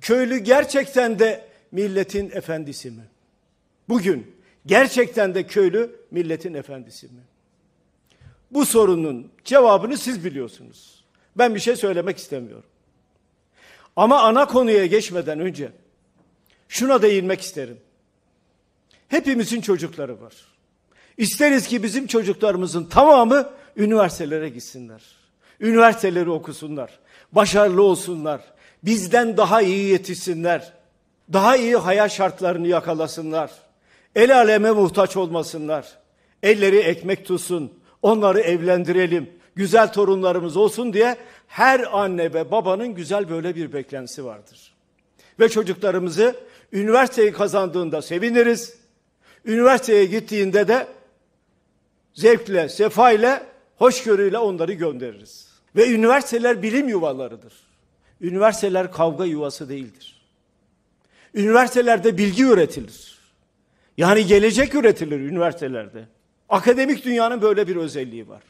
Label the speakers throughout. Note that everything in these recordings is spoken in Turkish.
Speaker 1: Köylü gerçekten de milletin efendisi mi? Bugün gerçekten de köylü milletin efendisi mi? Bu sorunun cevabını siz biliyorsunuz. Ben bir şey söylemek istemiyorum. Ama ana konuya geçmeden önce şuna değinmek isterim. Hepimizin çocukları var. İsteriz ki bizim çocuklarımızın tamamı üniversitelere gitsinler. Üniversiteleri okusunlar. Başarılı olsunlar bizden daha iyi yetişsinler. Daha iyi hayat şartlarını yakalasınlar. El aleme muhtaç olmasınlar. Elleri ekmek tutsun. Onları evlendirelim. Güzel torunlarımız olsun diye her anne ve babanın güzel böyle bir beklentisi vardır. Ve çocuklarımızı üniversiteyi kazandığında seviniriz. Üniversiteye gittiğinde de zevkle, sefayla, hoşgörüyle onları göndeririz. Ve üniversiteler bilim yuvalarıdır. Üniversiteler kavga yuvası değildir. Üniversitelerde bilgi üretilir. Yani gelecek üretilir üniversitelerde. Akademik dünyanın böyle bir özelliği var.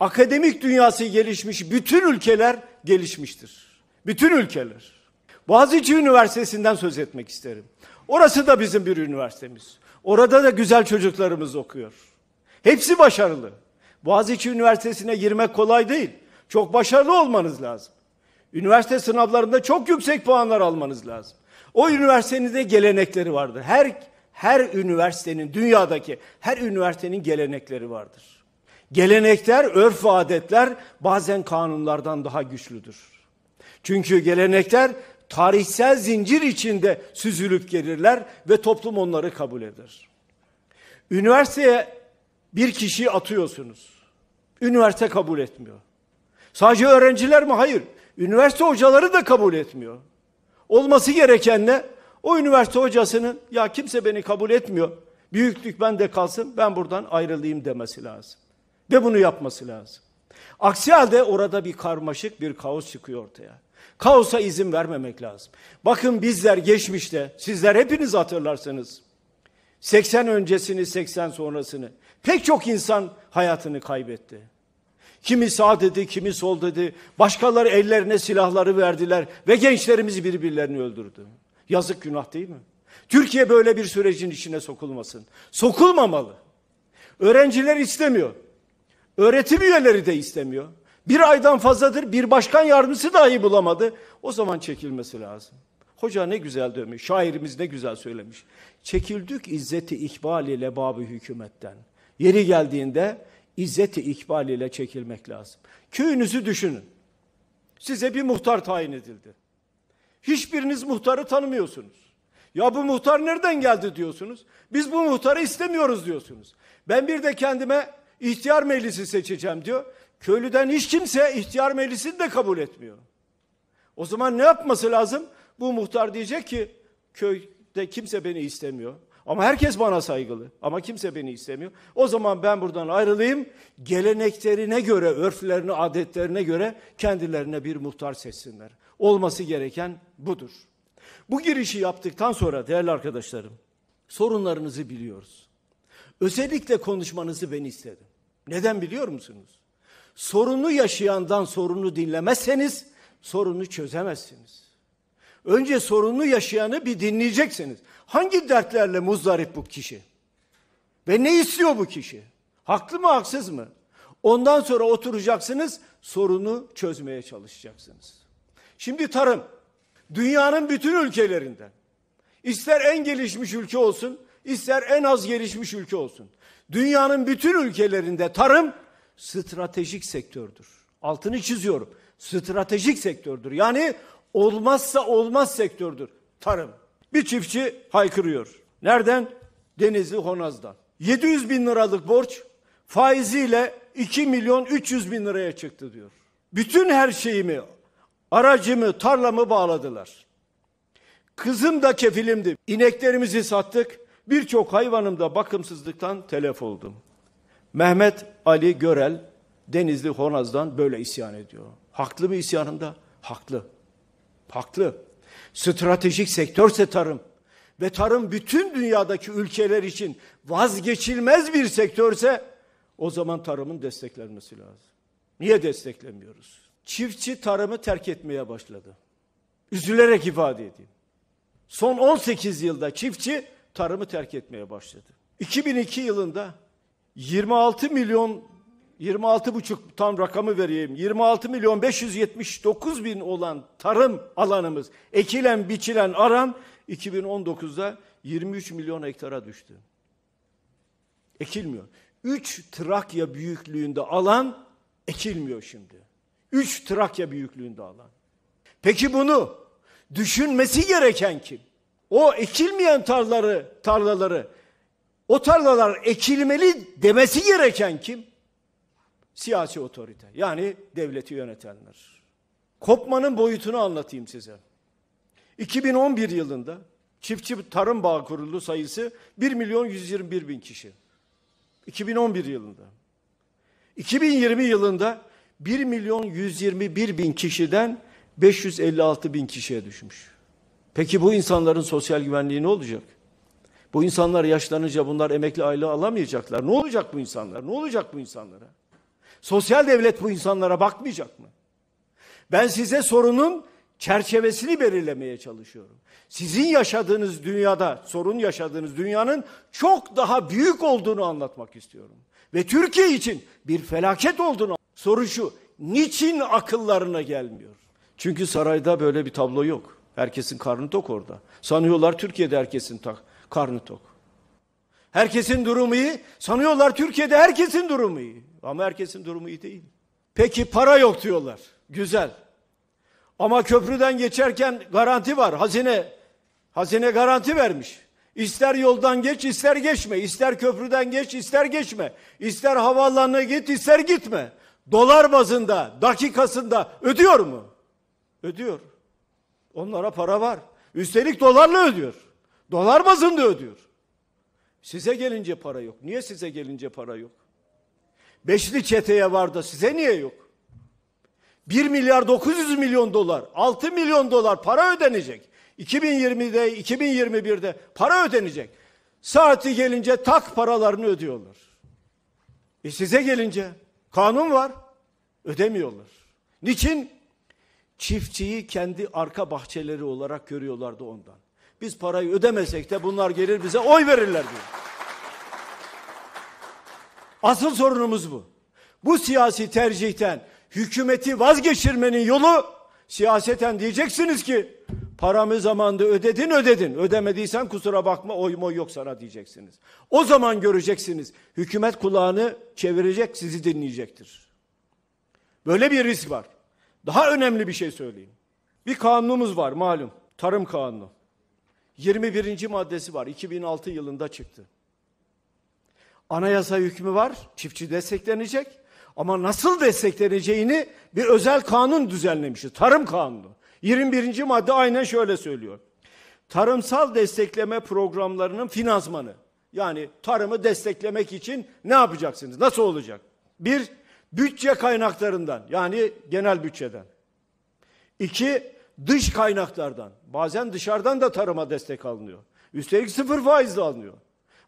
Speaker 1: Akademik dünyası gelişmiş bütün ülkeler gelişmiştir. Bütün ülkeler. Boğaziçi Üniversitesi'nden söz etmek isterim. Orası da bizim bir üniversitemiz. Orada da güzel çocuklarımız okuyor. Hepsi başarılı. Boğaziçi Üniversitesi'ne girmek kolay değil. Çok başarılı olmanız lazım. Üniversite sınavlarında çok yüksek puanlar almanız lazım. O üniversitenin de gelenekleri vardır. Her her üniversitenin dünyadaki her üniversitenin gelenekleri vardır. Gelenekler, örf ve adetler bazen kanunlardan daha güçlüdür. Çünkü gelenekler tarihsel zincir içinde süzülüp gelirler ve toplum onları kabul eder. Üniversiteye bir kişiyi atıyorsunuz. Üniversite kabul etmiyor. Sadece öğrenciler mi? Hayır. Üniversite hocaları da kabul etmiyor. Olması gereken ne? O üniversite hocasının ya kimse beni kabul etmiyor. Büyüklük bende kalsın ben buradan ayrılayım demesi lazım. Ve bunu yapması lazım. Aksi halde orada bir karmaşık bir kaos çıkıyor ortaya. Kaosa izin vermemek lazım. Bakın bizler geçmişte sizler hepiniz hatırlarsınız. 80 öncesini 80 sonrasını pek çok insan hayatını kaybetti. Kimi sağ dedi, kimi sol dedi. Başkaları ellerine silahları verdiler ve gençlerimiz birbirlerini öldürdü. Yazık günah değil mi? Türkiye böyle bir sürecin içine sokulmasın. Sokulmamalı. Öğrenciler istemiyor. Öğretim üyeleri de istemiyor. Bir aydan fazladır bir başkan yardımcısı dahi bulamadı. O zaman çekilmesi lazım. Hoca ne güzel demiş, şairimiz ne güzel söylemiş. Çekildik izzeti ikbal ile babı hükümetten. Yeri geldiğinde izzeti ikbal ile çekilmek lazım. Köyünüzü düşünün. Size bir muhtar tayin edildi. Hiçbiriniz muhtarı tanımıyorsunuz. Ya bu muhtar nereden geldi diyorsunuz. Biz bu muhtarı istemiyoruz diyorsunuz. Ben bir de kendime ihtiyar meclisi seçeceğim diyor. Köylüden hiç kimse ihtiyar meclisini de kabul etmiyor. O zaman ne yapması lazım? Bu muhtar diyecek ki köyde kimse beni istemiyor. Ama herkes bana saygılı. Ama kimse beni istemiyor. O zaman ben buradan ayrılayım. Geleneklerine göre, örflerine, adetlerine göre kendilerine bir muhtar seçsinler. Olması gereken budur. Bu girişi yaptıktan sonra değerli arkadaşlarım, sorunlarınızı biliyoruz. Özellikle konuşmanızı ben istedim. Neden biliyor musunuz? Sorunu yaşayandan sorunu dinlemezseniz sorunu çözemezsiniz. Önce sorunlu yaşayanı bir dinleyeceksiniz. Hangi dertlerle muzdarip bu kişi? Ve ne istiyor bu kişi? Haklı mı haksız mı? Ondan sonra oturacaksınız sorunu çözmeye çalışacaksınız. Şimdi tarım dünyanın bütün ülkelerinde, ister en gelişmiş ülke olsun ister en az gelişmiş ülke olsun. Dünyanın bütün ülkelerinde tarım stratejik sektördür. Altını çiziyorum. Stratejik sektördür. Yani olmazsa olmaz sektördür tarım. Bir çiftçi haykırıyor. Nereden? Denizli Honaz'dan. 700 bin liralık borç faiziyle 2 milyon 300 bin liraya çıktı diyor. Bütün her şeyimi, aracımı, tarlamı bağladılar. Kızım da kefilimdi. İneklerimizi sattık. Birçok da bakımsızlıktan telef oldum. Mehmet Ali Görel Denizli Honaz'dan böyle isyan ediyor. Haklı mı isyanında? Haklı. Farklı. Stratejik sektörse tarım ve tarım bütün dünyadaki ülkeler için vazgeçilmez bir sektörse o zaman tarımın desteklenmesi lazım. Niye desteklemiyoruz? Çiftçi tarımı terk etmeye başladı. Üzülerek ifade edeyim. Son 18 yılda çiftçi tarımı terk etmeye başladı. 2002 yılında 26 milyon 26,5 tam rakamı vereyim. 26 milyon 579 bin olan tarım alanımız ekilen biçilen aran 2019'da 23 milyon hektara düştü. Ekilmiyor. 3 Trakya büyüklüğünde alan ekilmiyor şimdi. 3 Trakya büyüklüğünde alan. Peki bunu düşünmesi gereken kim? O ekilmeyen tarlaları, tarlaları o tarlalar ekilmeli demesi gereken kim? Siyasi otorite yani devleti yönetenler. Kopmanın boyutunu anlatayım size. 2011 yılında çiftçi tarım bağ kurulu sayısı 1 milyon 121 bin kişi. 2011 yılında. 2020 yılında 1 milyon 121 bin kişiden 556 bin kişiye düşmüş. Peki bu insanların sosyal güvenliği ne olacak? Bu insanlar yaşlanınca bunlar emekli aile alamayacaklar. Ne olacak bu insanlar? Ne olacak bu insanlara? Sosyal devlet bu insanlara bakmayacak mı? Ben size sorunun çerçevesini belirlemeye çalışıyorum. Sizin yaşadığınız dünyada, sorun yaşadığınız dünyanın çok daha büyük olduğunu anlatmak istiyorum. Ve Türkiye için bir felaket olduğunu. Soru şu, niçin akıllarına gelmiyor? Çünkü sarayda böyle bir tablo yok. Herkesin karnı tok orada. Sanıyorlar Türkiye'de herkesin tak, karnı tok. Herkesin durumu iyi. Sanıyorlar Türkiye'de herkesin durumu iyi. Ama herkesin durumu iyi değil. Peki para yok diyorlar. Güzel. Ama köprüden geçerken garanti var. Hazine hazine garanti vermiş. İster yoldan geç, ister geçme. İster köprüden geç, ister geçme. İster havaalanına git, ister gitme. Dolar bazında, dakikasında ödüyor mu? Ödüyor. Onlara para var. Üstelik dolarla ödüyor. Dolar bazında ödüyor. Size gelince para yok. Niye size gelince para yok? Beşli çeteye vardı size niye yok? 1 milyar 900 milyon dolar, 6 milyon dolar para ödenecek. 2020'de, 2021'de para ödenecek. Saati gelince tak paralarını ödüyorlar. E size gelince kanun var, ödemiyorlar. Niçin? Çiftçiyi kendi arka bahçeleri olarak görüyorlardı ondan. Biz parayı ödemesek de bunlar gelir bize oy verirler diyor. Asıl sorunumuz bu. Bu siyasi tercihten hükümeti vazgeçirmenin yolu siyaseten diyeceksiniz ki paramı zamanda ödedin ödedin. Ödemediysen kusura bakma oy moy yok sana diyeceksiniz. O zaman göreceksiniz hükümet kulağını çevirecek sizi dinleyecektir. Böyle bir risk var. Daha önemli bir şey söyleyeyim. Bir kanunumuz var malum. Tarım kanunu. 21. maddesi var. 2006 yılında çıktı anayasa hükmü var. Çiftçi desteklenecek. Ama nasıl destekleneceğini bir özel kanun düzenlemişiz. Tarım kanunu. 21. madde aynen şöyle söylüyor. Tarımsal destekleme programlarının finansmanı. Yani tarımı desteklemek için ne yapacaksınız? Nasıl olacak? Bir, bütçe kaynaklarından yani genel bütçeden. İki, dış kaynaklardan. Bazen dışarıdan da tarıma destek alınıyor. Üstelik sıfır faizle alınıyor.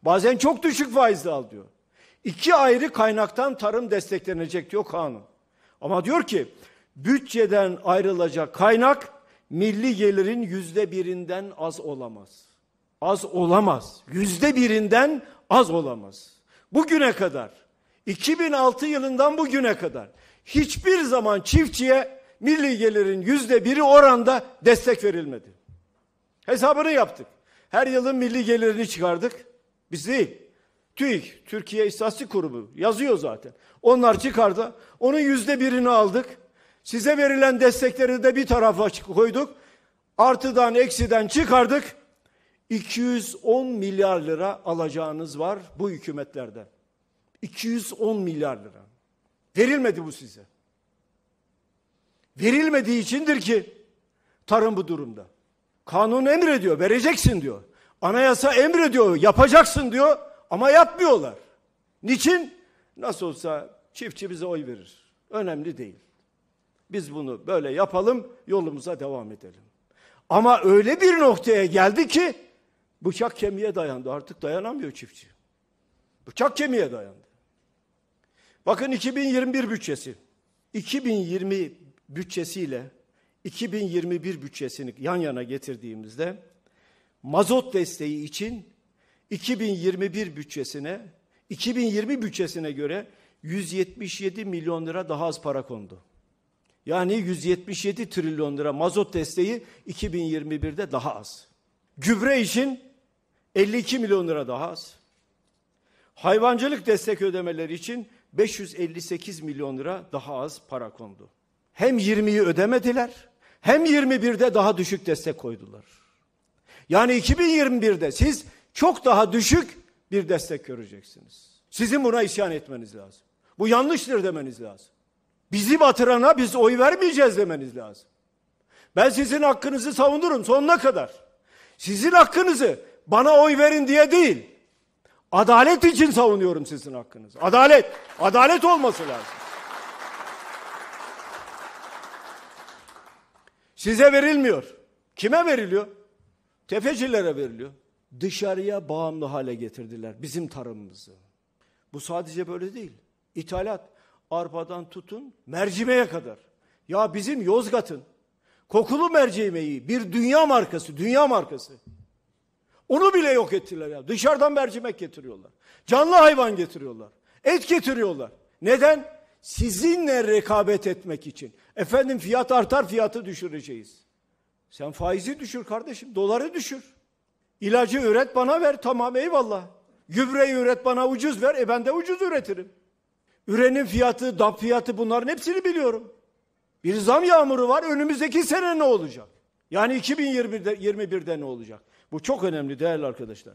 Speaker 1: Bazen çok düşük faizle al diyor. İki ayrı kaynaktan tarım desteklenecek diyor kanun. Ama diyor ki bütçeden ayrılacak kaynak milli gelirin yüzde birinden az olamaz. Az olamaz. Yüzde birinden az olamaz. Bugüne kadar 2006 yılından bugüne kadar hiçbir zaman çiftçiye milli gelirin yüzde biri oranda destek verilmedi. Hesabını yaptık. Her yılın milli gelirini çıkardık. Biz değil. TÜİK, Türkiye İstatistik Kurumu yazıyor zaten. Onlar çıkardı. Onun yüzde birini aldık. Size verilen destekleri de bir tarafa koyduk. Artıdan eksiden çıkardık. 210 milyar lira alacağınız var bu hükümetlerden. 210 milyar lira. Verilmedi bu size. Verilmediği içindir ki tarım bu durumda. Kanun emrediyor, vereceksin diyor. Anayasa emrediyor, yapacaksın diyor ama yapmıyorlar. Niçin? Nasıl olsa çiftçi bize oy verir. Önemli değil. Biz bunu böyle yapalım, yolumuza devam edelim. Ama öyle bir noktaya geldi ki bıçak kemiğe dayandı. Artık dayanamıyor çiftçi. Bıçak kemiğe dayandı. Bakın 2021 bütçesi. 2020 bütçesiyle 2021 bütçesini yan yana getirdiğimizde mazot desteği için 2021 bütçesine 2020 bütçesine göre 177 milyon lira daha az para kondu. Yani 177 trilyon lira mazot desteği 2021'de daha az. Gübre için 52 milyon lira daha az. Hayvancılık destek ödemeleri için 558 milyon lira daha az para kondu. Hem 20'yi ödemediler hem 21'de daha düşük destek koydular. Yani 2021'de siz çok daha düşük bir destek göreceksiniz. Sizin buna isyan etmeniz lazım. Bu yanlıştır demeniz lazım. Bizi batırana biz oy vermeyeceğiz demeniz lazım. Ben sizin hakkınızı savunurum sonuna kadar. Sizin hakkınızı bana oy verin diye değil. Adalet için savunuyorum sizin hakkınızı. Adalet, adalet olması lazım. Size verilmiyor. Kime veriliyor? Tefecilere veriliyor. Dışarıya bağımlı hale getirdiler bizim tarımımızı. Bu sadece böyle değil. İthalat arpadan tutun mercimeğe kadar. Ya bizim Yozgat'ın kokulu mercimeği bir dünya markası, dünya markası. Onu bile yok ettiler ya. Dışarıdan mercimek getiriyorlar. Canlı hayvan getiriyorlar. Et getiriyorlar. Neden? Sizinle rekabet etmek için. Efendim fiyat artar fiyatı düşüreceğiz. Sen faizi düşür kardeşim, doları düşür. İlacı üret bana ver tamam eyvallah. Gübreyi üret bana ucuz ver, e ben de ucuz üretirim. Ürenin fiyatı, DAP fiyatı bunların hepsini biliyorum. Bir zam yağmuru var, önümüzdeki sene ne olacak? Yani 2021'de, 2021'de ne olacak? Bu çok önemli değerli arkadaşlar.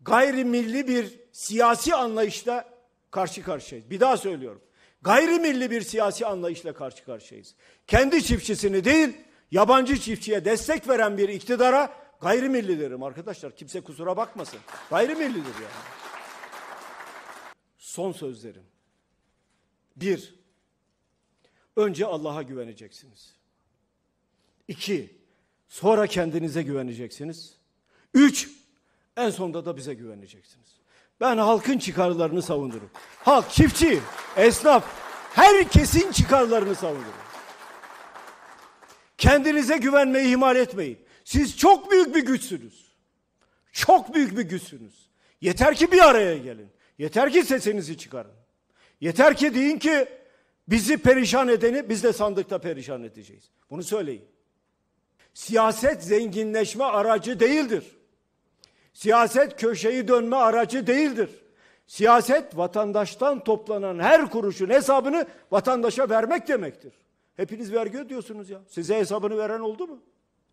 Speaker 1: Gayrimilli bir siyasi anlayışla karşı karşıyayız. Bir daha söylüyorum. Gayrimilli bir siyasi anlayışla karşı karşıyayız. Kendi çiftçisini değil, yabancı çiftçiye destek veren bir iktidara gayrimilli derim arkadaşlar. Kimse kusura bakmasın. Gayrimillidir yani. Son sözlerim. Bir, önce Allah'a güveneceksiniz. İki, sonra kendinize güveneceksiniz. Üç, en sonunda da bize güveneceksiniz. Ben halkın çıkarlarını savunurum. Halk, çiftçi, esnaf, herkesin çıkarlarını savunurum. Kendinize güvenmeyi ihmal etmeyin. Siz çok büyük bir güçsünüz. Çok büyük bir güçsünüz. Yeter ki bir araya gelin. Yeter ki sesinizi çıkarın. Yeter ki deyin ki bizi perişan edeni biz de sandıkta perişan edeceğiz. Bunu söyleyin. Siyaset zenginleşme aracı değildir. Siyaset köşeyi dönme aracı değildir. Siyaset vatandaştan toplanan her kuruşun hesabını vatandaşa vermek demektir. Hepiniz vergi ödüyorsunuz ya. Size hesabını veren oldu mu?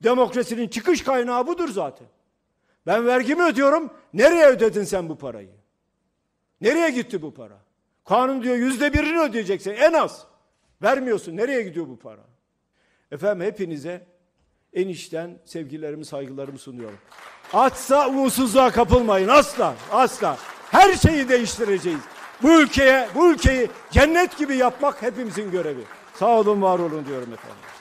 Speaker 1: Demokrasinin çıkış kaynağı budur zaten. Ben vergimi ödüyorum. Nereye ödedin sen bu parayı? Nereye gitti bu para? Kanun diyor yüzde birini ödeyeceksin en az. Vermiyorsun. Nereye gidiyor bu para? Efendim hepinize enişten sevgilerimi, saygılarımı sunuyorum. Asla umutsuzluğa kapılmayın. Asla. Asla. Her şeyi değiştireceğiz. Bu ülkeye, bu ülkeyi cennet gibi yapmak hepimizin görevi. Sağ olun, var olun diyorum efendim.